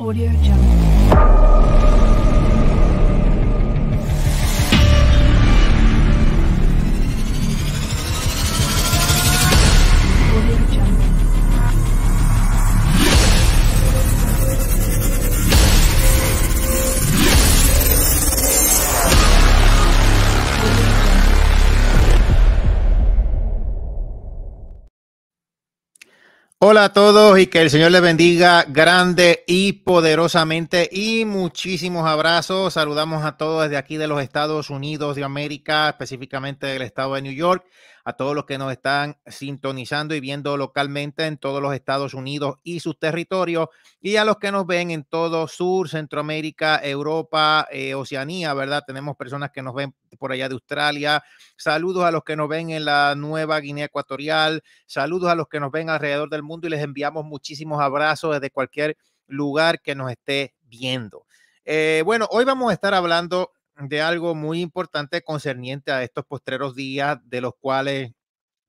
Audio Jungle. a todos y que el Señor les bendiga grande y poderosamente y muchísimos abrazos. Saludamos a todos desde aquí de los Estados Unidos de América, específicamente del estado de New York a todos los que nos están sintonizando y viendo localmente en todos los Estados Unidos y sus territorios, y a los que nos ven en todo Sur, Centroamérica, Europa, eh, Oceanía, ¿verdad? Tenemos personas que nos ven por allá de Australia. Saludos a los que nos ven en la Nueva Guinea Ecuatorial. Saludos a los que nos ven alrededor del mundo y les enviamos muchísimos abrazos desde cualquier lugar que nos esté viendo. Eh, bueno, hoy vamos a estar hablando de algo muy importante concerniente a estos postreros días de los cuales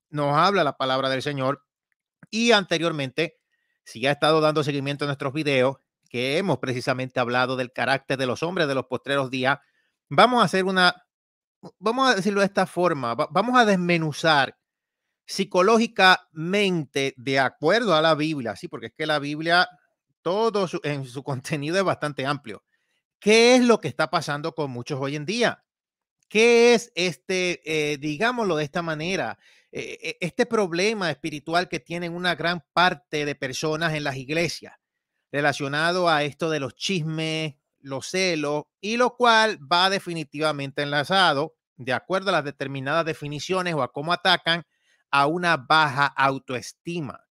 nos habla la palabra del Señor. Y anteriormente, si ya ha estado dando seguimiento a nuestros videos, que hemos precisamente hablado del carácter de los hombres de los postreros días, vamos a hacer una, vamos a decirlo de esta forma, vamos a desmenuzar psicológicamente de acuerdo a la Biblia, sí, porque es que la Biblia, todo su, en su contenido es bastante amplio. ¿Qué es lo que está pasando con muchos hoy en día? ¿Qué es este, eh, digámoslo de esta manera, eh, eh, este problema espiritual que tienen una gran parte de personas en las iglesias relacionado a esto de los chismes, los celos, y lo cual va definitivamente enlazado, de acuerdo a las determinadas definiciones o a cómo atacan, a una baja autoestima.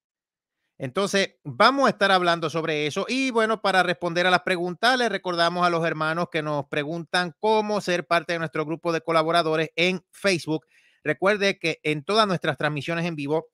Entonces, vamos a estar hablando sobre eso. Y bueno, para responder a las preguntas, les recordamos a los hermanos que nos preguntan cómo ser parte de nuestro grupo de colaboradores en Facebook. Recuerde que en todas nuestras transmisiones en vivo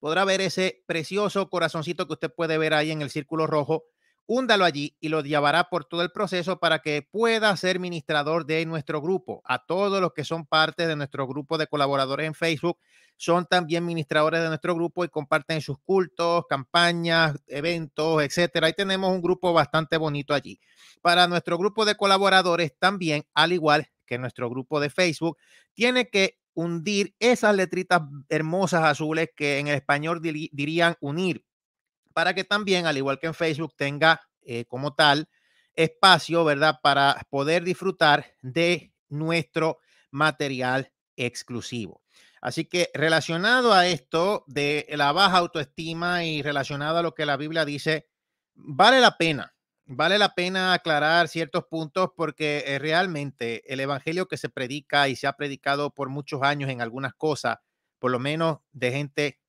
podrá ver ese precioso corazoncito que usted puede ver ahí en el círculo rojo Úndalo allí y lo llevará por todo el proceso para que pueda ser ministrador de nuestro grupo. A todos los que son parte de nuestro grupo de colaboradores en Facebook, son también ministradores de nuestro grupo y comparten sus cultos, campañas, eventos, etcétera. Ahí tenemos un grupo bastante bonito allí. Para nuestro grupo de colaboradores también, al igual que nuestro grupo de Facebook, tiene que hundir esas letritas hermosas azules que en español dirían unir para que también, al igual que en Facebook, tenga eh, como tal espacio, ¿verdad? Para poder disfrutar de nuestro material exclusivo. Así que relacionado a esto de la baja autoestima y relacionado a lo que la Biblia dice, vale la pena, vale la pena aclarar ciertos puntos porque eh, realmente el evangelio que se predica y se ha predicado por muchos años en algunas cosas, por lo menos de gente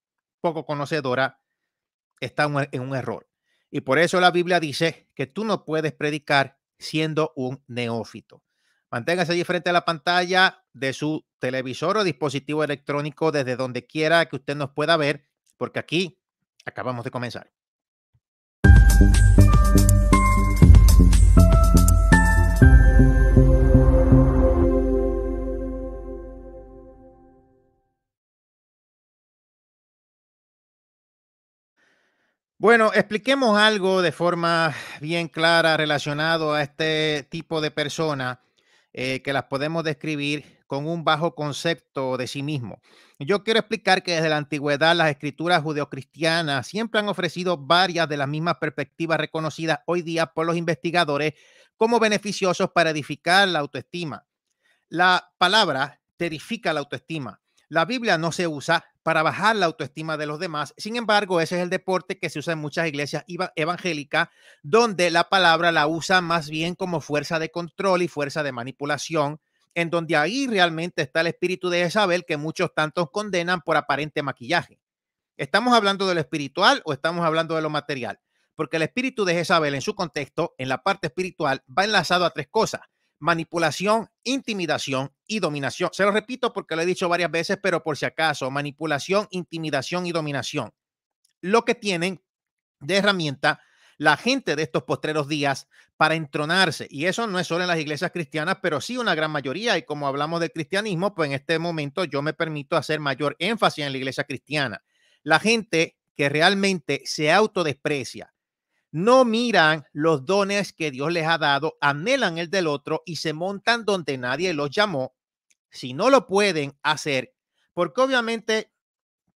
poco conocedora, está en un error. Y por eso la Biblia dice que tú no puedes predicar siendo un neófito. Manténgase allí frente a la pantalla de su televisor o dispositivo electrónico desde donde quiera que usted nos pueda ver, porque aquí acabamos de comenzar. Bueno, expliquemos algo de forma bien clara relacionado a este tipo de personas eh, que las podemos describir con un bajo concepto de sí mismo. Yo quiero explicar que desde la antigüedad las escrituras judeocristianas siempre han ofrecido varias de las mismas perspectivas reconocidas hoy día por los investigadores como beneficiosos para edificar la autoestima. La palabra terifica la autoestima. La Biblia no se usa para bajar la autoestima de los demás. Sin embargo, ese es el deporte que se usa en muchas iglesias evangélicas, donde la palabra la usa más bien como fuerza de control y fuerza de manipulación, en donde ahí realmente está el espíritu de Isabel que muchos tantos condenan por aparente maquillaje. ¿Estamos hablando de lo espiritual o estamos hablando de lo material? Porque el espíritu de Jezabel en su contexto, en la parte espiritual, va enlazado a tres cosas manipulación, intimidación y dominación. Se lo repito porque lo he dicho varias veces, pero por si acaso, manipulación, intimidación y dominación. Lo que tienen de herramienta la gente de estos postreros días para entronarse. Y eso no es solo en las iglesias cristianas, pero sí una gran mayoría. Y como hablamos del cristianismo, pues en este momento yo me permito hacer mayor énfasis en la iglesia cristiana. La gente que realmente se autodesprecia, no miran los dones que Dios les ha dado, anhelan el del otro y se montan donde nadie los llamó, si no lo pueden hacer, porque obviamente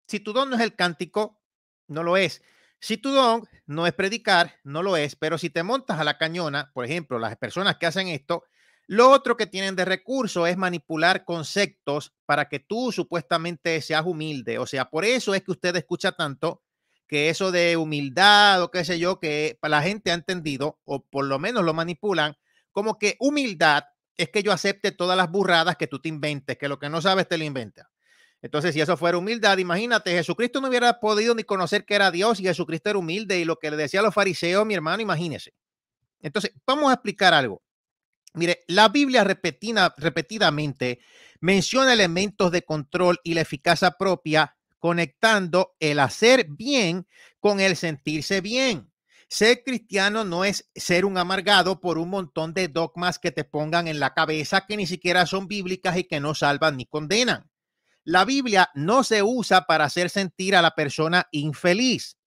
si tu don no es el cántico, no lo es. Si tu don no es predicar, no lo es, pero si te montas a la cañona, por ejemplo, las personas que hacen esto, lo otro que tienen de recurso es manipular conceptos para que tú supuestamente seas humilde. O sea, por eso es que usted escucha tanto que eso de humildad o qué sé yo, que la gente ha entendido, o por lo menos lo manipulan, como que humildad es que yo acepte todas las burradas que tú te inventes, que lo que no sabes te lo inventa Entonces, si eso fuera humildad, imagínate, Jesucristo no hubiera podido ni conocer que era Dios y Jesucristo era humilde y lo que le decía a los fariseos, mi hermano, imagínese. Entonces, vamos a explicar algo. Mire, la Biblia repetidamente menciona elementos de control y la eficacia propia conectando el hacer bien con el sentirse bien. Ser cristiano no es ser un amargado por un montón de dogmas que te pongan en la cabeza que ni siquiera son bíblicas y que no salvan ni condenan. La Biblia no se usa para hacer sentir a la persona infeliz.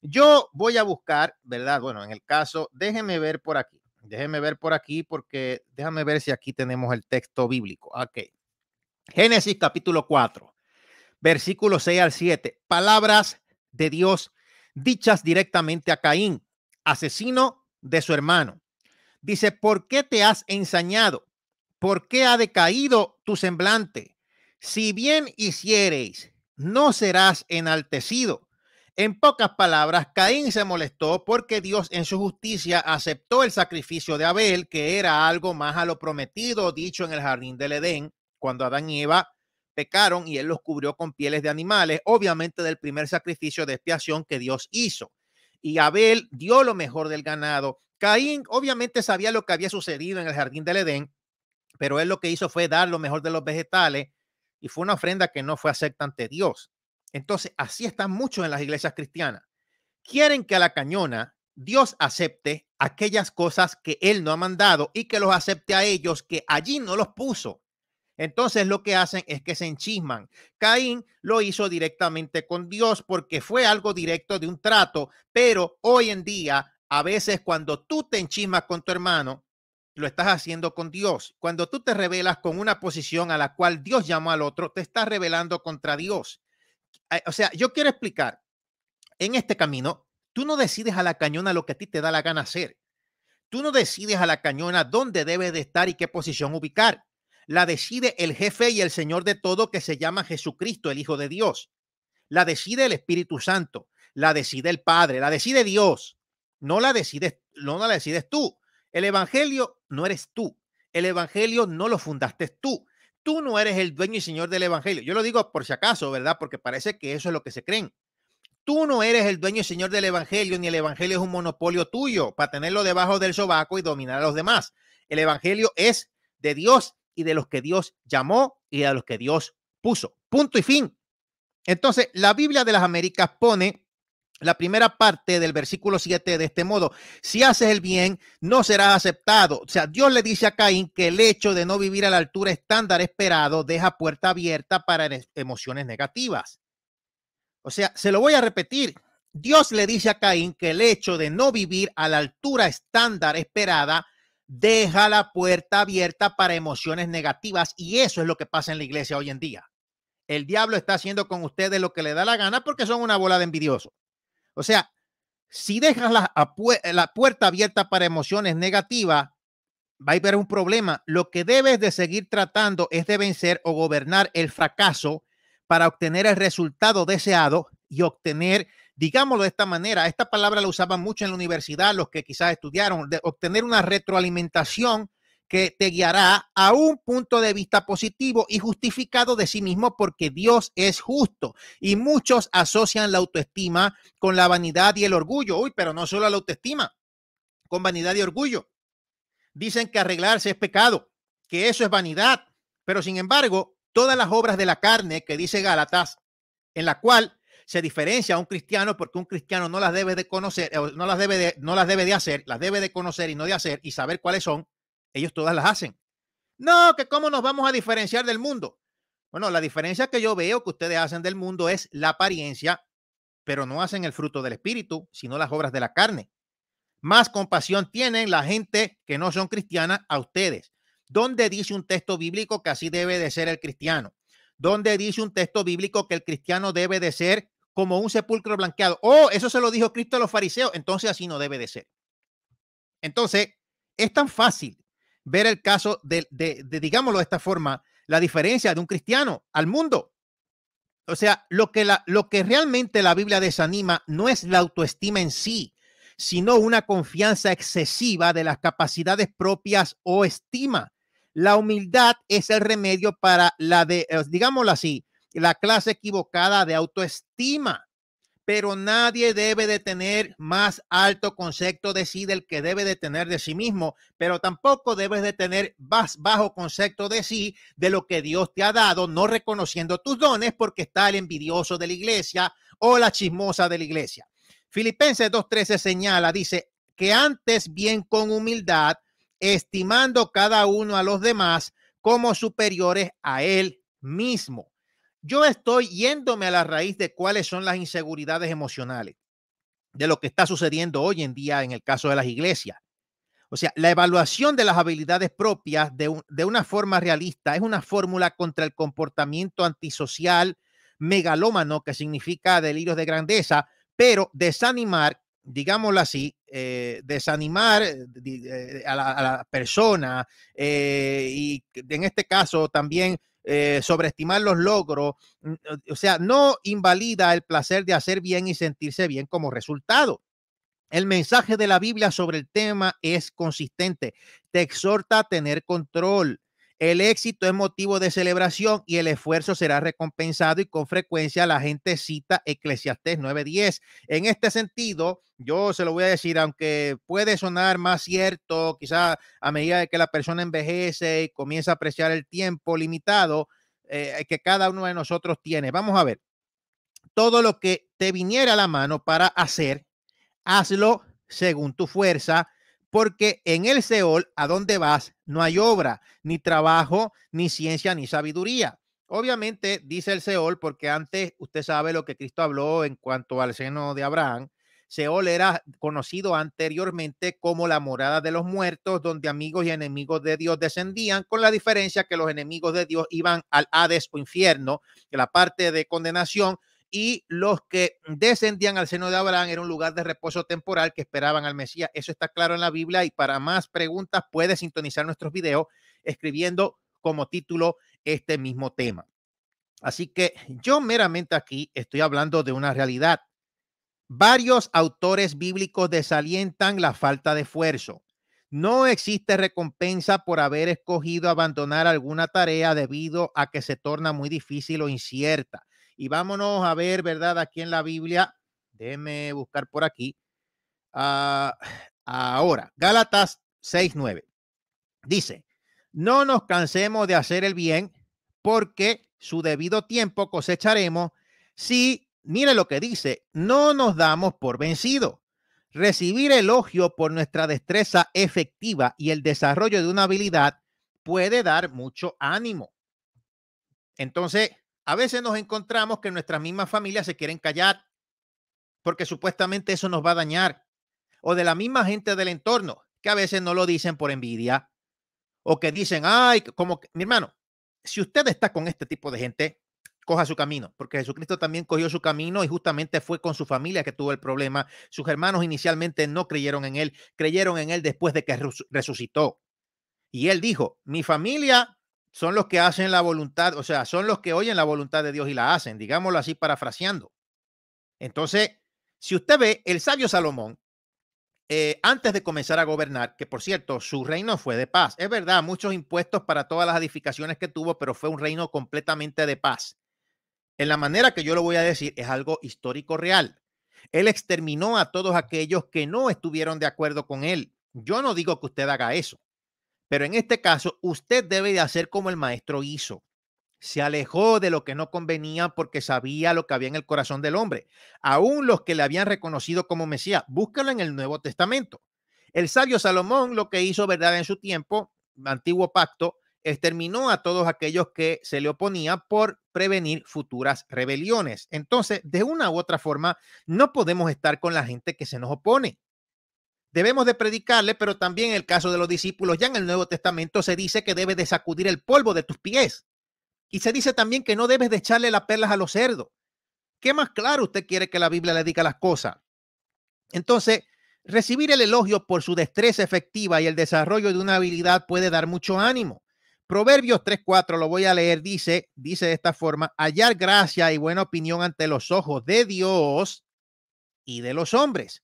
Yo voy a buscar, ¿verdad? Bueno, en el caso, déjeme ver por aquí. Déjeme ver por aquí porque déjame ver si aquí tenemos el texto bíblico. Ok. Génesis capítulo 4. Versículo 6 al 7, palabras de Dios dichas directamente a Caín, asesino de su hermano. Dice, ¿por qué te has ensañado? ¿Por qué ha decaído tu semblante? Si bien hiciereis, no serás enaltecido. En pocas palabras, Caín se molestó porque Dios en su justicia aceptó el sacrificio de Abel, que era algo más a lo prometido dicho en el jardín del Edén, cuando Adán y Eva pecaron y él los cubrió con pieles de animales, obviamente del primer sacrificio de expiación que Dios hizo. Y Abel dio lo mejor del ganado. Caín obviamente sabía lo que había sucedido en el jardín del Edén, pero él lo que hizo fue dar lo mejor de los vegetales y fue una ofrenda que no fue acepta ante Dios. Entonces, así están muchos en las iglesias cristianas. Quieren que a la cañona Dios acepte aquellas cosas que él no ha mandado y que los acepte a ellos que allí no los puso. Entonces lo que hacen es que se enchisman. Caín lo hizo directamente con Dios porque fue algo directo de un trato, pero hoy en día, a veces cuando tú te enchismas con tu hermano, lo estás haciendo con Dios. Cuando tú te revelas con una posición a la cual Dios llamó al otro, te estás revelando contra Dios. Ah, o sea, yo quiero explicar, en este camino, tú no decides a la cañona lo que a ti te da la gana hacer. Tú no decides a la cañona dónde debe de estar y qué posición ubicar la decide el jefe y el Señor de todo que se llama Jesucristo, el Hijo de Dios. La decide el Espíritu Santo, la decide el Padre, la decide Dios. No la decides, no la decides tú. El Evangelio no eres tú. El Evangelio no lo fundaste tú. Tú no eres el dueño y señor del Evangelio. Yo lo digo por si acaso, ¿verdad? Porque parece que eso es lo que se creen. Tú no eres el dueño y señor del Evangelio, ni el Evangelio es un monopolio tuyo para tenerlo debajo del sobaco y dominar a los demás. El Evangelio es de Dios y de los que Dios llamó y de los que Dios puso. Punto y fin. Entonces, la Biblia de las Américas pone la primera parte del versículo 7 de este modo, si haces el bien, no serás aceptado. O sea, Dios le dice a Caín que el hecho de no vivir a la altura estándar esperado deja puerta abierta para emociones negativas. O sea, se lo voy a repetir. Dios le dice a Caín que el hecho de no vivir a la altura estándar esperada deja la puerta abierta para emociones negativas y eso es lo que pasa en la iglesia hoy en día. El diablo está haciendo con ustedes lo que le da la gana porque son una bola de envidioso. O sea, si dejas la, la puerta abierta para emociones negativas, va a haber un problema. Lo que debes de seguir tratando es de vencer o gobernar el fracaso para obtener el resultado deseado y obtener digámoslo de esta manera, esta palabra la usaban mucho en la universidad, los que quizás estudiaron, de obtener una retroalimentación que te guiará a un punto de vista positivo y justificado de sí mismo porque Dios es justo. Y muchos asocian la autoestima con la vanidad y el orgullo. Uy, pero no solo la autoestima, con vanidad y orgullo. Dicen que arreglarse es pecado, que eso es vanidad. Pero sin embargo, todas las obras de la carne que dice Gálatas, en la cual se diferencia a un cristiano porque un cristiano no las debe de conocer, eh, no las debe de, no las debe de hacer, las debe de conocer y no de hacer y saber cuáles son. Ellos todas las hacen. No, que cómo nos vamos a diferenciar del mundo. Bueno, la diferencia que yo veo que ustedes hacen del mundo es la apariencia, pero no hacen el fruto del espíritu, sino las obras de la carne. Más compasión tienen la gente que no son cristianas a ustedes. ¿Dónde dice un texto bíblico que así debe de ser el cristiano? ¿Dónde dice un texto bíblico que el cristiano debe de ser como un sepulcro blanqueado. Oh, eso se lo dijo Cristo a los fariseos. Entonces así no debe de ser. Entonces, es tan fácil ver el caso de, de, digámoslo de esta forma, la diferencia de un cristiano al mundo. O sea, lo que, la, lo que realmente la Biblia desanima no es la autoestima en sí, sino una confianza excesiva de las capacidades propias o estima. La humildad es el remedio para la de, eh, digámoslo así, la clase equivocada de autoestima. Pero nadie debe de tener más alto concepto de sí del que debe de tener de sí mismo, pero tampoco debes de tener más bajo concepto de sí de lo que Dios te ha dado, no reconociendo tus dones porque está el envidioso de la iglesia o la chismosa de la iglesia. Filipenses 2.13 señala, dice, que antes bien con humildad, estimando cada uno a los demás como superiores a él mismo. Yo estoy yéndome a la raíz de cuáles son las inseguridades emocionales de lo que está sucediendo hoy en día en el caso de las iglesias. O sea, la evaluación de las habilidades propias de, una forma realista es una fórmula contra el comportamiento antisocial megalómano que significa delirios de grandeza, pero desanimar, digámoslo así, eh, desanimar eh, eh, a, la, persona y en este caso también eh, sobreestimar los logros, eh, o sea, no invalida el placer de hacer bien y sentirse bien como resultado. El mensaje de la Biblia sobre el tema es consistente. Te exhorta a tener control, el éxito es motivo de celebración y el esfuerzo será recompensado y con frecuencia la gente cita Eclesiastés 9:10. En este sentido, yo se lo voy a decir, aunque puede sonar más cierto, quizá a medida de que la persona envejece y comienza a apreciar el tiempo limitado eh, que cada uno de nosotros tiene. Vamos a ver, todo lo que te viniera a la mano para hacer, hazlo según tu fuerza porque en el Seol, a donde vas, no hay obra, ni trabajo, ni ciencia, ni sabiduría. Obviamente dice el Seol, porque antes usted sabe lo que Cristo habló en cuanto al seno de Abraham. Seol era conocido anteriormente como la morada de los muertos, donde amigos y enemigos de Dios descendían, con la diferencia que los enemigos de Dios iban al Hades o infierno, que la parte de condenación, y los que descendían al seno de Abraham era un lugar de reposo temporal que esperaban al Mesías. Eso está claro en la Biblia y para más preguntas puede sintonizar nuestros videos escribiendo como título este mismo tema. Así que yo meramente aquí estoy hablando de una realidad. Varios autores bíblicos desalientan la falta de esfuerzo. No existe recompensa por haber escogido abandonar alguna tarea debido a que se torna muy difícil o incierta. Y vámonos a ver, ¿verdad? Aquí en la Biblia, déjeme buscar por aquí. Ah, ahora, Gálatas 6.9. Dice, no nos cansemos de hacer el bien porque su debido tiempo cosecharemos si, mire lo que dice, no nos damos por vencido. Recibir elogio por nuestra destreza efectiva y el desarrollo de una habilidad puede dar mucho ánimo. Entonces, a veces nos encontramos que nuestras mismas familias se quieren callar porque supuestamente eso nos va a dañar. O de la misma gente del entorno, que a veces no lo dicen por envidia. O que dicen, ay, como mi hermano, si usted está con este tipo de gente, coja su camino, porque Jesucristo también cogió su camino y justamente fue con su familia que tuvo el problema. Sus hermanos inicialmente no creyeron en él, creyeron en él después de que resucitó. Y él dijo, mi familia son los que hacen la voluntad, o sea, son los que oyen la voluntad de Dios y la hacen, digámoslo así parafraseando. Entonces, si usted ve el sabio Salomón, eh, antes de comenzar a gobernar, que por cierto, su reino fue de paz. Es verdad, muchos impuestos para todas las edificaciones que tuvo, pero fue un reino completamente de paz. En la manera que yo lo voy a decir, es algo histórico real. Él exterminó a todos aquellos que no estuvieron de acuerdo con él. Yo no digo que usted haga eso. Pero en este caso, usted debe de hacer como el maestro hizo. Se alejó de lo que no convenía porque sabía lo que había en el corazón del hombre. Aún los que le habían reconocido como Mesías, búscalo en el Nuevo Testamento. El sabio Salomón lo que hizo, ¿verdad? En su tiempo, antiguo pacto, exterminó a todos aquellos que se le oponían por prevenir futuras rebeliones. Entonces, de una u otra forma, no podemos estar con la gente que se nos opone. Debemos de predicarle, pero también en el caso de los discípulos, ya en el Nuevo Testamento se dice que debes de sacudir el polvo de tus pies. Y se dice también que no debes de echarle las perlas a los cerdos. ¿Qué más claro usted quiere que la Biblia le diga las cosas? Entonces, recibir el elogio por su destreza efectiva y el desarrollo de una habilidad puede dar mucho ánimo. Proverbios 3:4, lo voy a leer, dice, dice de esta forma, hallar gracia y buena opinión ante los ojos de Dios y de los hombres.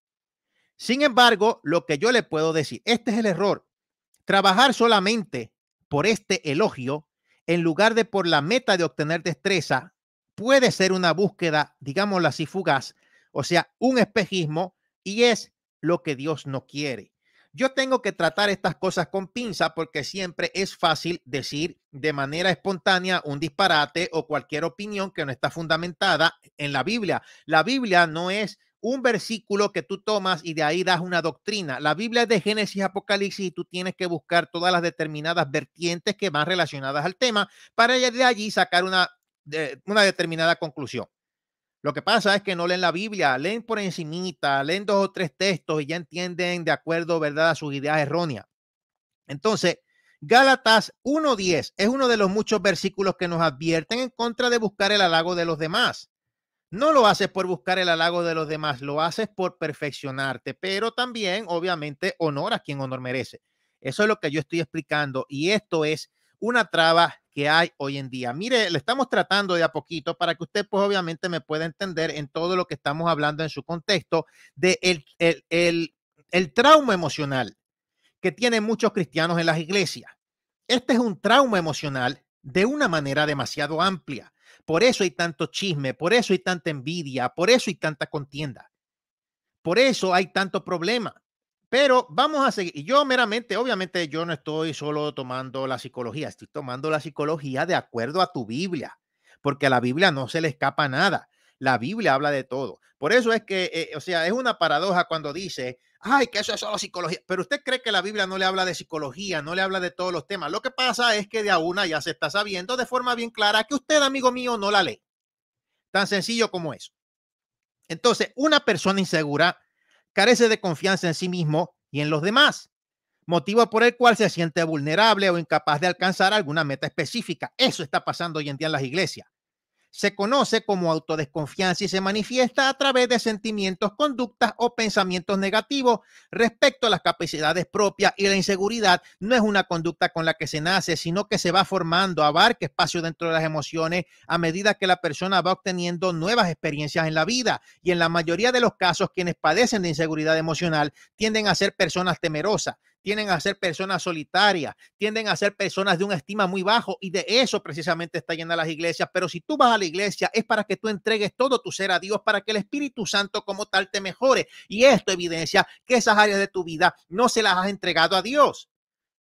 Sin embargo, lo que yo le puedo decir, este es el error. Trabajar solamente por este elogio en lugar de por la meta de obtener destreza puede ser una búsqueda, digámoslo así, fugaz, o sea, un espejismo y es lo que Dios no quiere. Yo tengo que tratar estas cosas con pinza porque siempre es fácil decir de manera espontánea un disparate o cualquier opinión que no está fundamentada en la Biblia. La Biblia no es un versículo que tú tomas y de ahí das una doctrina. La Biblia es de Génesis, Apocalipsis y tú tienes que buscar todas las determinadas vertientes que van relacionadas al tema para de allí sacar una, eh, una determinada conclusión. Lo que pasa es que no leen la Biblia, leen por encimita, leen dos o tres textos y ya entienden de acuerdo, ¿verdad?, a sus ideas erróneas. Entonces, Gálatas 1.10 es uno de los muchos versículos que nos advierten en contra de buscar el halago de los demás. No lo haces por buscar el halago de los demás, lo haces por perfeccionarte, pero también, obviamente, honor a quien honor merece. Eso es lo que yo estoy explicando y esto es una traba que hay hoy en día. Mire, le estamos tratando de a poquito para que usted, pues obviamente, me pueda entender en todo lo que estamos hablando en su contexto de el, trauma emocional que tienen muchos cristianos en las iglesias. Este es un trauma emocional de una manera demasiado amplia por eso hay tanto chisme, por eso hay tanta envidia, por eso hay tanta contienda. Por eso hay tanto problema. Pero vamos a seguir. Yo meramente, obviamente, yo no estoy solo tomando la psicología, estoy tomando la psicología de acuerdo a tu Biblia, porque a la Biblia no se le escapa nada. La Biblia habla de todo. Por eso es que, eh, o sea, es una paradoja cuando dice, ay, que eso es solo psicología. Pero usted cree que la Biblia no le habla de psicología, no le habla de todos los temas. Lo que pasa es que de a una ya se está sabiendo de forma bien clara que usted, amigo mío, no la lee. Tan sencillo como eso. Entonces, una persona insegura carece de confianza en sí mismo y en los demás, motivo por el cual se siente vulnerable o incapaz de alcanzar alguna meta específica. Eso está pasando hoy en día en las iglesias se conoce como autodesconfianza y se manifiesta a través de sentimientos, conductas o pensamientos negativos respecto a las capacidades propias y la inseguridad no es una conducta con la que se nace, sino que se va formando, abarca espacio dentro de las emociones a medida que la persona va obteniendo nuevas experiencias en la vida y en la mayoría de los casos quienes padecen de inseguridad emocional tienden a ser personas temerosas, tienden a ser personas solitarias, tienden a ser personas de una estima muy bajo y de eso precisamente está llena las iglesias. Pero si tú vas a la iglesia es para que tú entregues todo tu ser a Dios, para que el Espíritu Santo como tal te mejore. Y esto evidencia que esas áreas de tu vida no se las has entregado a Dios.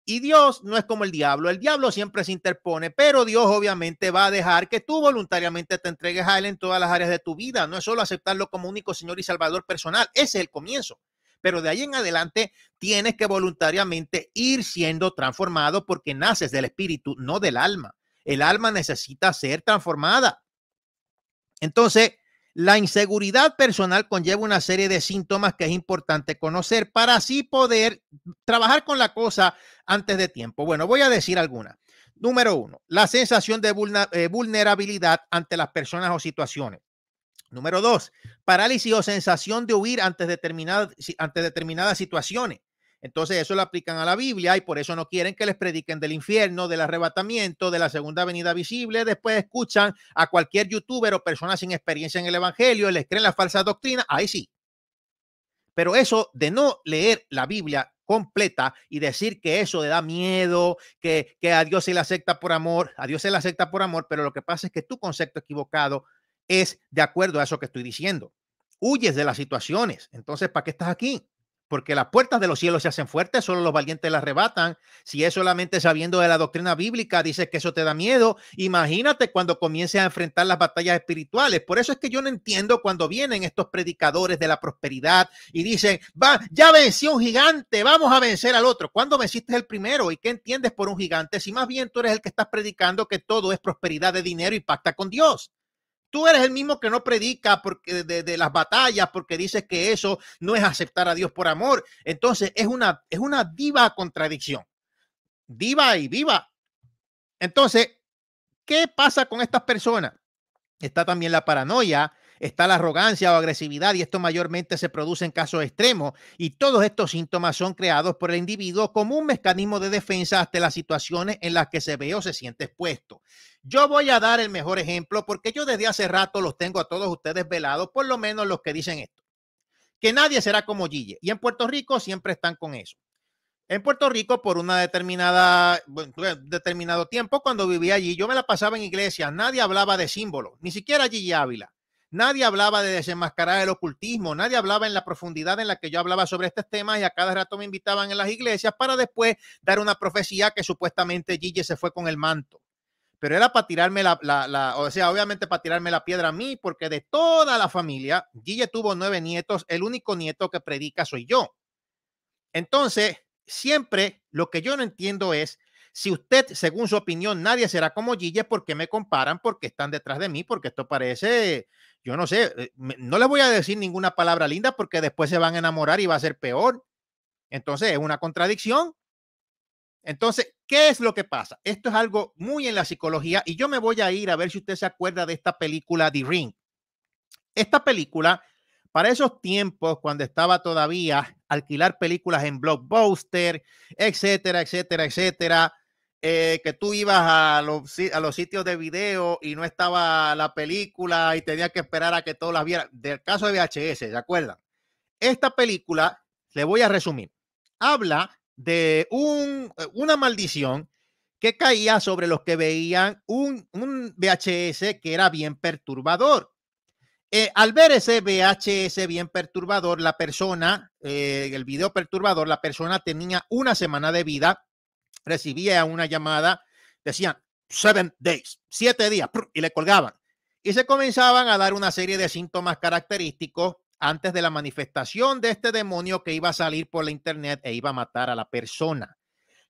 Y Dios no es como el diablo. El diablo siempre se interpone, pero Dios obviamente va a dejar que tú voluntariamente te entregues a Él en todas las áreas de tu vida. No es solo aceptarlo como único Señor y Salvador personal. Ese es el comienzo pero de ahí en adelante tienes que voluntariamente ir siendo transformado porque naces del espíritu, no del alma. El alma necesita ser transformada. Entonces, la inseguridad personal conlleva una serie de síntomas que es importante conocer para así poder trabajar con la cosa antes de tiempo. Bueno, voy a decir algunas. Número uno, la sensación de eh, vulnerabilidad ante las personas o situaciones. Número dos, parálisis o sensación de huir ante, determinada, ante determinadas situaciones. Entonces eso lo aplican a la Biblia y por eso no quieren que les prediquen del infierno, del arrebatamiento, de la segunda venida visible. Después escuchan a cualquier youtuber o persona sin experiencia en el Evangelio, les creen la falsa doctrina. Ahí sí. Pero eso de no leer la Biblia completa y decir que eso le da miedo, que, que a Dios se le acepta por amor, a Dios se le acepta por amor, pero lo que pasa es que tu concepto equivocado es de acuerdo a eso que estoy diciendo. Huyes de las situaciones. Entonces, ¿para qué estás aquí? Porque las puertas de los cielos se hacen fuertes, solo los valientes las arrebatan. Si es solamente sabiendo de la doctrina bíblica, dices que eso te da miedo. Imagínate cuando comiences a enfrentar las batallas espirituales. Por eso es que yo no entiendo cuando vienen estos predicadores de la prosperidad y dicen, va, ya venció un gigante, vamos a vencer al otro. ¿Cuándo venciste el primero? ¿Y qué entiendes por un gigante? Si más bien tú eres el que estás predicando que todo es prosperidad de dinero y pacta con Dios. Tú eres el mismo que no predica porque de, las batallas porque dices que eso no es aceptar a Dios por amor. Entonces es una, es una diva contradicción. Diva y viva. Entonces, ¿qué pasa con estas personas? Está también la paranoia, está la arrogancia o agresividad y esto mayormente se produce en casos extremos y todos estos síntomas son creados por el individuo como un mecanismo de defensa hasta las situaciones en las que se ve o se siente expuesto. Yo voy a dar el mejor ejemplo porque yo desde hace rato los tengo a todos ustedes velados, por lo menos los que dicen esto, que nadie será como Gille. Y en Puerto Rico siempre están con eso. En Puerto Rico, por una determinada, determinado tiempo, cuando vivía allí, yo me la pasaba en iglesia, nadie hablaba de símbolos, ni siquiera Gigi Ávila. Nadie hablaba de desenmascarar el ocultismo, nadie hablaba en la profundidad en la que yo hablaba sobre estos temas y a cada rato me invitaban en las iglesias para después dar una profecía que supuestamente Gille se fue con el manto pero era para tirarme la, o sea, obviamente para tirarme la piedra a mí, porque de toda la familia, Gille tuvo nueve nietos, el único nieto que predica soy yo. Entonces, siempre lo que yo no entiendo es, si usted, según su opinión, nadie será como Gille, ¿por qué me comparan? Porque están detrás de mí, porque esto parece, yo no sé, eh, no les voy a decir ninguna palabra linda porque después se van a enamorar y va a ser peor. Entonces, es una contradicción. Entonces, ¿Qué es lo que pasa? Esto es algo muy en la psicología y yo me voy a ir a ver si usted se acuerda de esta película The Ring. Esta película, para esos tiempos, cuando estaba todavía alquilar películas en Blockbuster, etcétera, etcétera, etcétera, eh, que tú ibas a los, a los sitios de video y no estaba la película y tenía que esperar a que todos las vieran. Del caso de VHS, ¿se acuerdan? Esta película, le voy a resumir, habla de eh, una maldición que caía sobre los que veían un, un VHS que era bien perturbador. Eh, al ver ese VHS bien perturbador, la persona, eh, el video perturbador, la persona tenía una semana de vida, recibía una llamada, decían seven days, siete días, y le colgaban. Y se comenzaban a dar una serie de síntomas característicos antes de la manifestación de este demonio que iba a salir por la internet e iba a matar a la persona.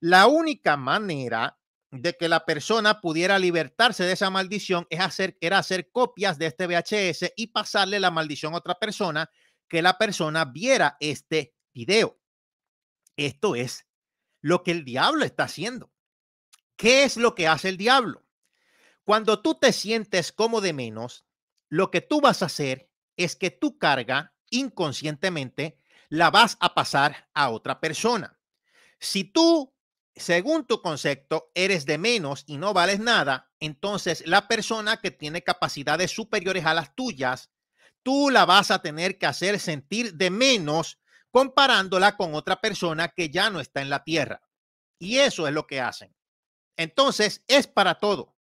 La única manera de que la persona pudiera libertarse de esa maldición es hacer, era hacer copias de este VHS y pasarle la maldición a otra persona que la persona viera este video. Esto es lo que el diablo está haciendo. ¿Qué es lo que hace el diablo? Cuando tú te sientes como de menos, lo que tú vas a hacer es que tu carga inconscientemente la vas a pasar a otra persona. Si tú, según tu concepto, eres de menos y no vales nada, entonces la persona que tiene capacidades superiores a las tuyas, tú la vas a tener que hacer sentir de menos comparándola con otra persona que ya no está en la tierra. Y eso es lo que hacen. Entonces, es para todo.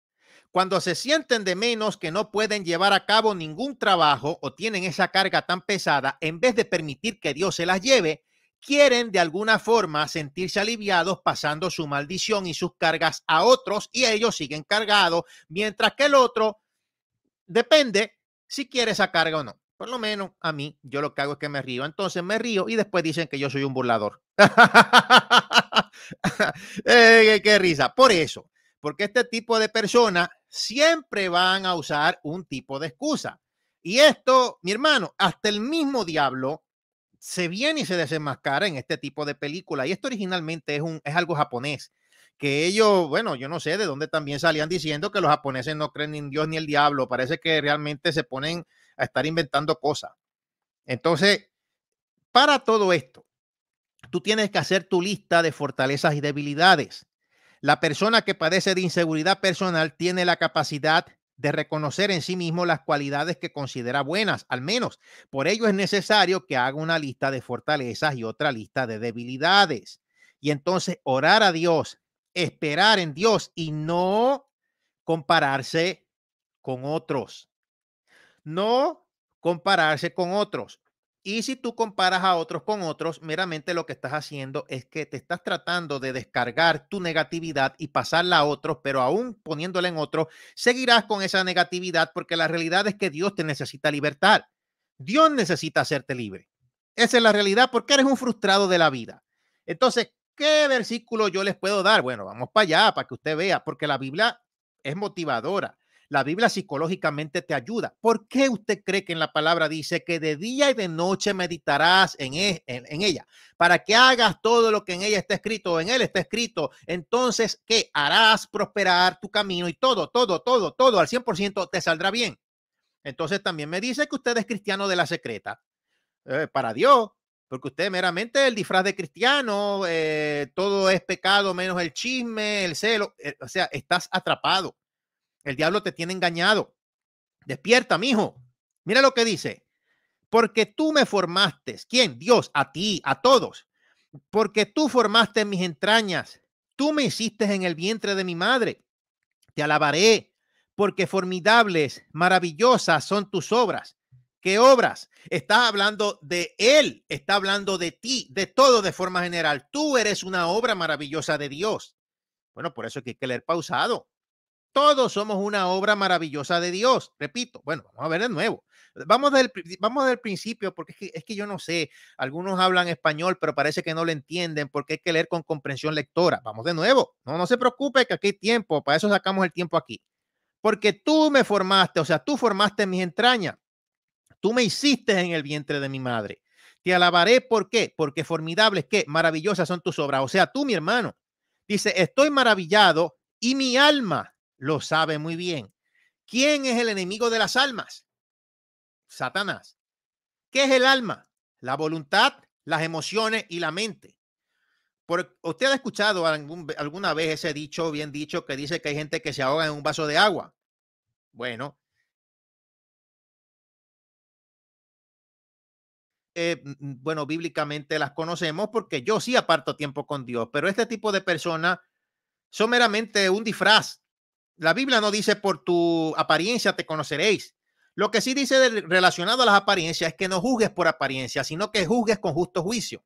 Cuando se sienten de menos que no pueden llevar a cabo ningún trabajo o tienen esa carga tan pesada, en vez de permitir que Dios se las lleve, quieren de alguna forma sentirse aliviados pasando su maldición y sus cargas a otros y ellos siguen cargados, mientras que el otro depende si quiere esa carga o no. Por lo menos a mí, yo lo que hago es que me río. Entonces me río y después dicen que yo soy un burlador. qué, ¡Eh, qué risa. Por eso, porque este tipo de personas siempre van a usar un tipo de excusa. Y esto, mi hermano, hasta el mismo diablo se viene y se desenmascara en este tipo de película. Y esto originalmente es, un, es algo japonés, que ellos, bueno, yo no sé de dónde también salían diciendo que los japoneses no creen en Dios ni el diablo. Parece que realmente se ponen a estar inventando cosas. Entonces, para todo esto, tú tienes que hacer tu lista de fortalezas y debilidades. La persona que padece de inseguridad personal tiene la capacidad de reconocer en sí mismo las cualidades que considera buenas, al menos. Por ello es necesario que haga una lista de fortalezas y otra lista de debilidades. Y entonces orar a Dios, esperar en Dios y no compararse con otros. No compararse con otros. Y si tú comparas a otros con otros, meramente lo que estás haciendo es que te estás tratando de descargar tu negatividad y pasarla a otros, pero aún poniéndola en otros, seguirás con esa negatividad porque la realidad es que Dios te necesita libertar. Dios necesita hacerte libre. Esa es la realidad porque eres un frustrado de la vida. Entonces, ¿qué versículo yo les puedo dar? Bueno, vamos para allá, para que usted vea, porque la Biblia es motivadora. La Biblia psicológicamente te ayuda. ¿Por qué usted cree que en la palabra dice que de día y de noche meditarás e, en, ella? Para que hagas todo lo que en ella está escrito en él está escrito. Entonces, ¿qué? Harás prosperar tu camino y todo, todo, todo, todo al 100% te saldrá bien. Entonces también me dice que usted es cristiano de la secreta. Eh, para Dios, porque usted meramente el disfraz de cristiano, eh, todo es pecado menos el chisme, el celo, eh, o sea, estás atrapado. El diablo te tiene engañado. Despierta, mijo. Mira lo que dice. Porque tú me formaste. ¿Quién? Dios, a ti, a todos. Porque tú formaste mis entrañas. Tú me hiciste en el vientre de mi madre. Te alabaré, porque formidables, maravillosas son tus obras. ¿Qué obras? Está hablando de Él, está hablando de ti, de todo de forma general. Tú eres una obra maravillosa de Dios. Bueno, por eso hay que leer pausado. Todos somos una obra maravillosa de Dios. Repito, bueno, vamos a ver de nuevo. Vamos del, vamos del principio, porque es que, es que, yo no sé, algunos hablan español, pero parece que no lo entienden, porque hay que leer con comprensión lectora. Vamos de nuevo, no, no se preocupe que aquí hay tiempo, para eso sacamos el tiempo aquí. Porque tú me formaste, o sea, tú formaste mis entrañas, tú me hiciste en el vientre de mi madre. Te alabaré, ¿por qué? Porque formidables, que maravillosas son tus obras. O sea, tú, mi hermano, dice, estoy maravillado y mi alma lo sabe muy bien. ¿Quién es el enemigo de las almas? Satanás. ¿Qué es el alma? La voluntad, las emociones y la mente. ¿Usted ha escuchado alguna vez ese dicho, bien dicho, que dice que hay gente que se ahoga en un vaso de agua? Bueno. Eh, bueno, bíblicamente las conocemos porque yo sí aparto tiempo con Dios, pero este tipo de personas son meramente un disfraz la Biblia no dice por tu apariencia te conoceréis. Lo que sí dice relacionado a las apariencias es que no juzgues por apariencia, sino que juzgues con justo juicio.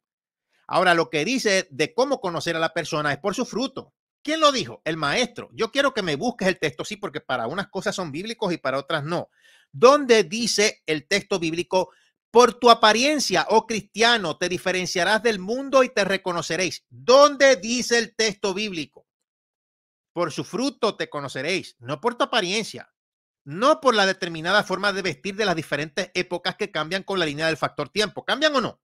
Ahora, lo que dice de cómo conocer a la persona es por su fruto. ¿Quién lo dijo? El maestro. Yo quiero que me busques el texto, sí, porque para unas cosas son bíblicos y para otras no. ¿Dónde dice el texto bíblico? Por tu apariencia, oh cristiano, te diferenciarás del mundo y te reconoceréis. ¿Dónde dice el texto bíblico? Por su fruto te conoceréis, no por tu apariencia, no por la determinada forma de vestir de las diferentes épocas que cambian con la línea del factor tiempo. ¿Cambian o no?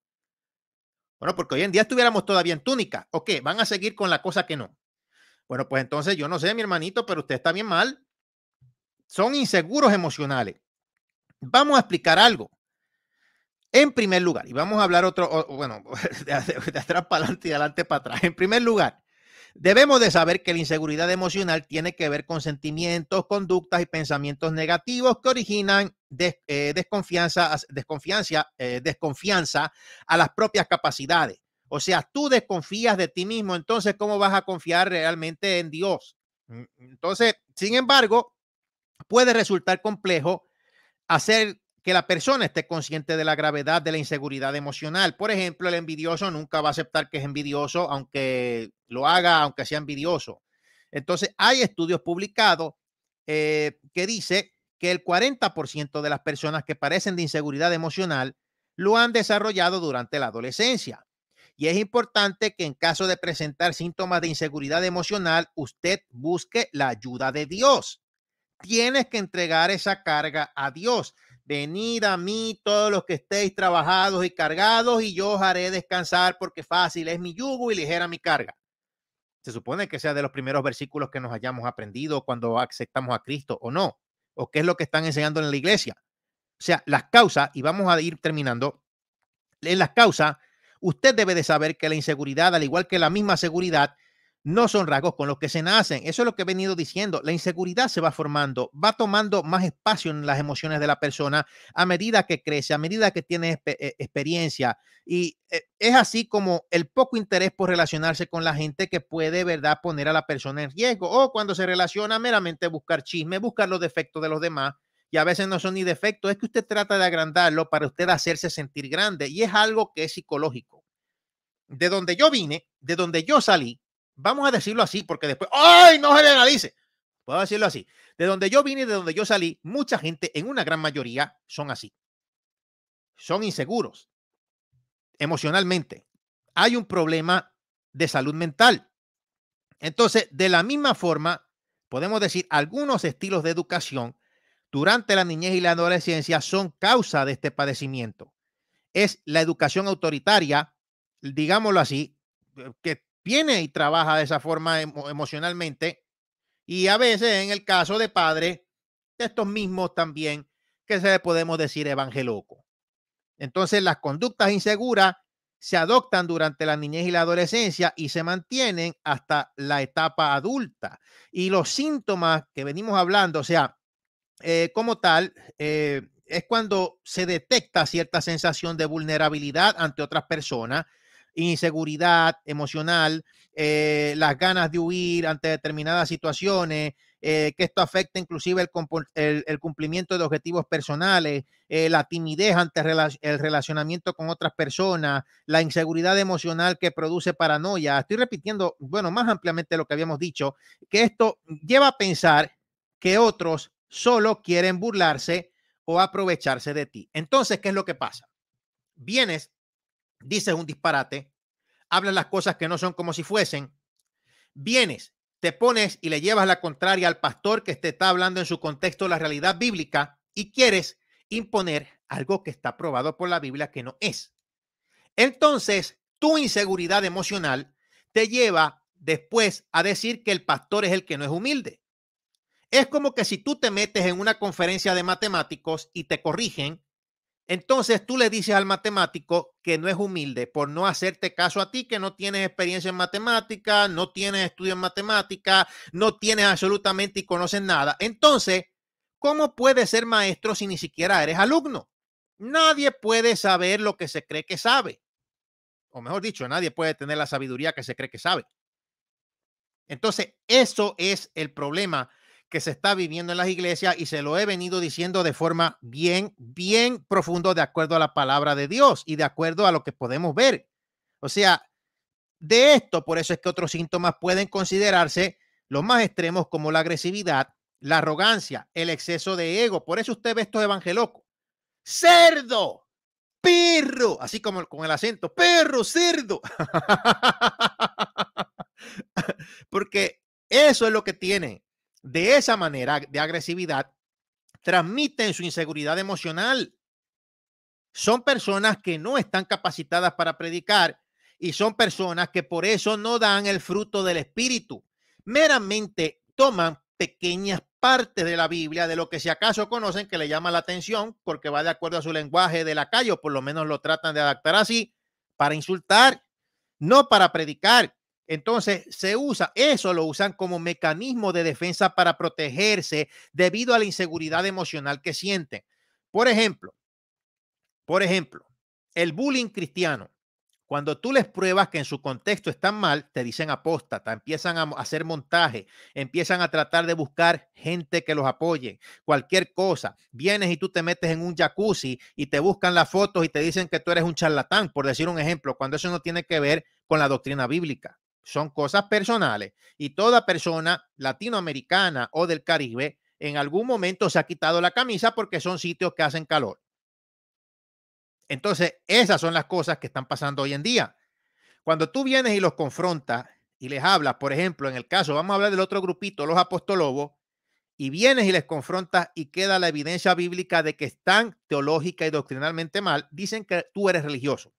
Bueno, porque hoy en día estuviéramos todavía en túnica. ¿O qué? ¿Van a seguir con la cosa que no? Bueno, pues entonces yo no sé, mi hermanito, pero usted está bien mal. Son inseguros emocionales. Vamos a explicar algo. En primer lugar, y vamos a hablar otro, bueno, de, atrás para adelante y adelante para atrás. En primer lugar, Debemos de saber que la inseguridad emocional tiene que ver con sentimientos, conductas y pensamientos negativos que originan eh, desconfianza, desconfianza, eh, desconfianza a las propias capacidades. O sea, tú desconfías de ti mismo, entonces, ¿cómo vas a confiar realmente en Dios? Mm, entonces, sin embargo, puede resultar complejo hacer que la persona esté consciente de la gravedad de la inseguridad emocional. Por ejemplo, el envidioso nunca va a aceptar que es envidioso, aunque lo haga, aunque sea envidioso. Entonces, hay estudios publicados eh, que dice que el 40% de las personas que parecen de inseguridad emocional lo han desarrollado durante la adolescencia. Y es importante que en caso de presentar síntomas de inseguridad emocional, usted busque la ayuda de Dios. Tienes que entregar esa carga a Dios Venid a mí todos los que estéis trabajados y cargados y yo os haré descansar porque fácil es mi yugo y ligera mi carga. Se supone que sea de los primeros versículos que nos hayamos aprendido cuando aceptamos a Cristo o no, o qué es lo que están enseñando en la iglesia. O sea, las causas, y vamos a ir terminando, en las causas, usted debe de saber que la inseguridad, al igual que la misma seguridad, no son rasgos con los que se nacen. Eso es lo que he venido diciendo. La inseguridad se va formando, va tomando más espacio en las emociones de la persona a medida que crece, a medida que tiene eh, experiencia. Y eh, es así como el poco interés por relacionarse con la gente que puede, ¿verdad?, poner a la persona en riesgo. O cuando se relaciona meramente buscar chisme, buscar los defectos de los demás. Y a veces no son ni defectos, es que usted trata de agrandarlo para usted hacerse sentir grande. Y es algo que es psicológico. De donde yo vine, de donde yo salí, vamos a decirlo así, porque después, ¡ay! No se le analice. Puedo decirlo así. De donde yo vine, y de donde yo salí, mucha gente, en una gran mayoría, son así. Son inseguros emocionalmente. Hay un problema de salud mental. Entonces, de la misma forma, podemos decir, algunos estilos de educación durante la niñez y la adolescencia son causa de este padecimiento. Es la educación autoritaria, digámoslo así, eh, que viene y trabaja de esa forma emocionalmente. Y a veces, en el caso de padres, de estos mismos también, que se podemos decir evangeloco. Entonces, las conductas inseguras se adoptan durante la niñez y la adolescencia y se mantienen hasta la etapa adulta. Y los síntomas que venimos hablando, o sea, eh, como tal, eh, es cuando se detecta cierta sensación de vulnerabilidad ante otras personas, inseguridad emocional, eh, las ganas de huir ante determinadas situaciones, eh, que esto afecta inclusive el, cumplimiento de objetivos personales, eh, la timidez ante el relacionamiento con otras personas, la inseguridad emocional que produce paranoia. Estoy repitiendo, bueno, más ampliamente lo que habíamos dicho, que esto lleva a pensar que otros solo quieren burlarse o aprovecharse de ti. Entonces, ¿qué es lo que pasa? Vienes dices un disparate, hablas las cosas que no son como si fuesen, vienes, te pones y le llevas la contraria al pastor que te está hablando en su contexto la realidad bíblica y quieres imponer algo que está probado por la Biblia que no es. Entonces, tu inseguridad emocional te lleva después a decir que el pastor es el que no es humilde. Es como que si tú te metes en una conferencia de matemáticos y te corrigen entonces tú le dices al matemático que no es humilde por no hacerte caso a ti, que no tienes experiencia en matemática, no tienes estudio en matemática, no tienes absolutamente y conoces nada. Entonces, ¿cómo puedes ser maestro si ni siquiera eres alumno? Nadie puede saber lo que se cree que sabe. O mejor dicho, nadie puede tener la sabiduría que se cree que sabe. Entonces, eso es el problema que se está viviendo en las iglesias y se lo he venido diciendo de forma bien, bien profundo de acuerdo a la palabra de Dios y de acuerdo a lo que podemos ver. O sea, de esto, por eso es que otros síntomas pueden considerarse los más extremos como la agresividad, la arrogancia, el exceso de ego. Por eso usted ve estos evangelocos. Cerdo, perro, así como con el acento, perro, cerdo. Porque eso es lo que tiene de esa manera de agresividad transmiten su inseguridad emocional. Son personas que no están capacitadas para predicar y son personas que por eso no dan el fruto del Espíritu. Meramente toman pequeñas partes de la Biblia, de lo que si acaso conocen que le llama la atención, porque va de acuerdo a su lenguaje de la calle, o por lo menos lo tratan de adaptar así, para insultar, no para predicar. Entonces se usa, eso lo usan como mecanismo de defensa para protegerse debido a la inseguridad emocional que sienten. Por ejemplo, por ejemplo, el bullying cristiano. Cuando tú les pruebas que en su contexto están mal, te dicen apóstata, empiezan a hacer montaje, empiezan a tratar de buscar gente que los apoye, cualquier cosa. Vienes y tú te metes en un jacuzzi y te buscan las fotos y te dicen que tú eres un charlatán, por decir un ejemplo, cuando eso no tiene que ver con la doctrina bíblica. Son cosas personales y toda persona latinoamericana o del Caribe en algún momento se ha quitado la camisa porque son sitios que hacen calor. Entonces, esas son las cosas que están pasando hoy en día. Cuando tú vienes y los confrontas y les hablas, por ejemplo, en el caso, vamos a hablar del otro grupito, los apóstolobos, y vienes y les confrontas y queda la evidencia bíblica de que están teológica y doctrinalmente mal, dicen que tú eres religioso.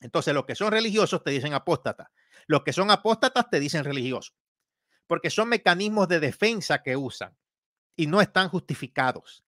Entonces, los que son religiosos te dicen apóstata. Los que son apóstatas te dicen religioso, porque son mecanismos de defensa que usan y no están justificados.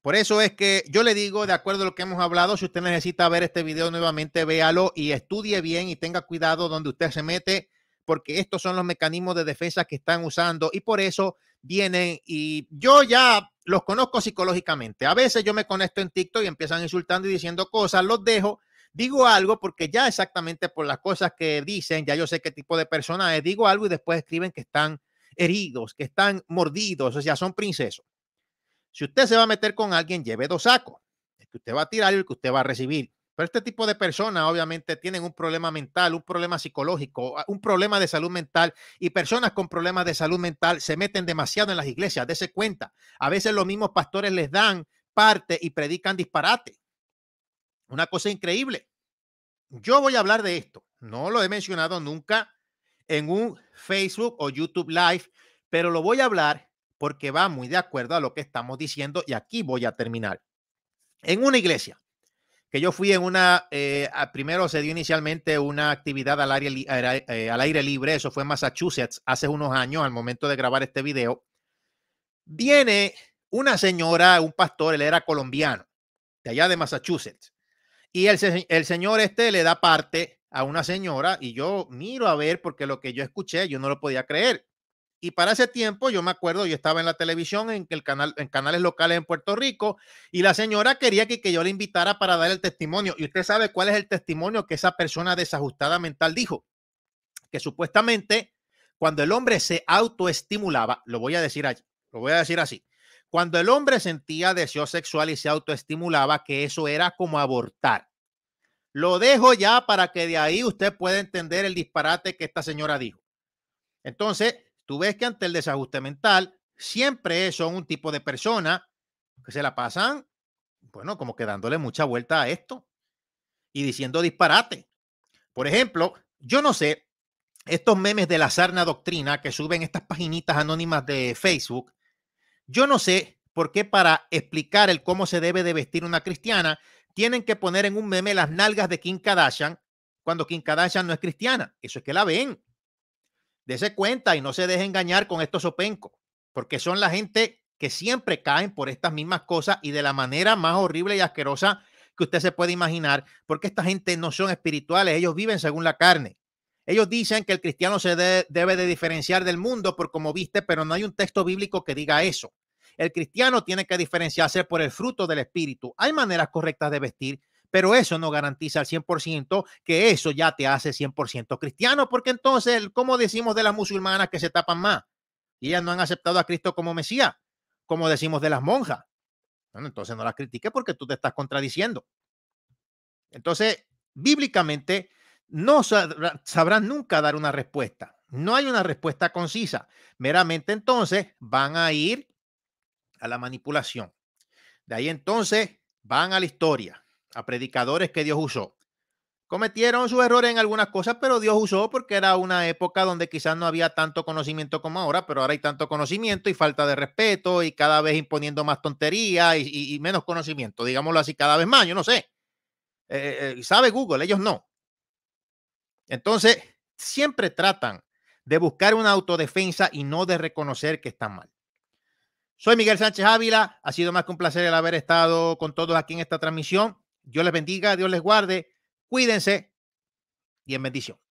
Por eso es que yo le digo, de acuerdo a lo que hemos hablado, si usted necesita ver este video nuevamente, véalo y estudie bien y tenga cuidado donde usted se mete, porque estos son los mecanismos de defensa que están usando y por eso vienen y yo ya los conozco psicológicamente. A veces yo me conecto en TikTok y empiezan insultando y diciendo cosas, los dejo Digo algo porque ya exactamente por las cosas que dicen, ya yo sé qué tipo de persona es, digo algo y después escriben que están heridos, que están mordidos, o sea, son princesos. Si usted se va a meter con alguien, lleve dos sacos, el que usted va a tirar y el que usted va a recibir. Pero este tipo de personas obviamente tienen un problema mental, un problema psicológico, ah, un problema de salud mental y personas con problemas de salud mental se meten demasiado en las iglesias, dése cuenta. A veces los mismos pastores les dan parte y predican disparate. Una cosa increíble. Yo voy a hablar de esto. No lo he mencionado nunca en un Facebook o YouTube Live, pero lo voy a hablar porque va muy de acuerdo a lo que estamos diciendo y aquí voy a terminar. En una iglesia, que yo fui en una, eh, primero se dio inicialmente una actividad al aire, eh, al aire libre, eso fue en Massachusetts hace unos años al momento de grabar este video. Viene una señora, un pastor, él era colombiano, de allá de Massachusetts. Y el, señor este le da parte a una señora y yo miro a ver porque lo que yo escuché yo no lo podía creer. Y para ese tiempo, yo me acuerdo, yo estaba en la televisión, en, el canal, en canales locales en Puerto Rico, y la señora quería que, yo le invitara para dar el testimonio. Y usted sabe cuál es el testimonio que esa persona desajustada mental dijo. Que supuestamente, cuando el hombre se autoestimulaba, lo voy a decir lo voy a decir así, cuando el hombre sentía deseo sexual y se autoestimulaba, que eso era como abortar. Lo dejo ya para que de ahí usted pueda entender el disparate que esta señora dijo. Entonces, tú ves que ante el desajuste mental, siempre son un tipo de personas que se la pasan, bueno, como que dándole mucha vuelta a esto y diciendo disparate. Por ejemplo, yo no sé, estos memes de la sarna doctrina que suben estas paginitas anónimas de Facebook, yo no sé por qué para explicar el cómo se debe de vestir una cristiana, tienen que poner en un meme las nalgas de Kim Kardashian cuando Kim Kardashian no es cristiana. Eso es que la ven. Dese cuenta y no se deje engañar con estos opencos, porque son la gente que siempre caen por estas mismas cosas y de la manera más horrible y asquerosa que usted se puede imaginar, porque esta gente no son espirituales, ellos viven según la carne. Ellos dicen que el cristiano se debe de diferenciar del mundo por cómo viste, pero no hay un texto bíblico que diga eso. El cristiano tiene que diferenciarse por el fruto del Espíritu. Hay maneras correctas de vestir, pero eso no garantiza al 100% que eso ya te hace 100% cristiano, porque entonces, como decimos de las musulmanas que se tapan más? Y ellas no han aceptado a Cristo como Mesías, como decimos de las monjas. entonces no las critique porque tú te estás contradiciendo. Entonces, bíblicamente, no sabrán nunca dar una respuesta. No hay una respuesta concisa. Meramente entonces van a ir a la manipulación. De ahí entonces van a la historia, a predicadores que Dios usó. Cometieron sus errores en algunas cosas, pero Dios usó porque era una época donde quizás no había tanto conocimiento como ahora, pero ahora hay tanto conocimiento y falta de respeto y cada vez imponiendo más tonterías y, menos conocimiento, digámoslo así, cada vez más, yo no sé. Eh, eh, sabe Google, ellos no. Entonces, siempre tratan de buscar una autodefensa y no de reconocer que están mal. Soy Miguel Sánchez Ávila. Ha sido más que un placer el haber estado con todos aquí en esta transmisión. Dios les bendiga, Dios les guarde. Cuídense y en bendición.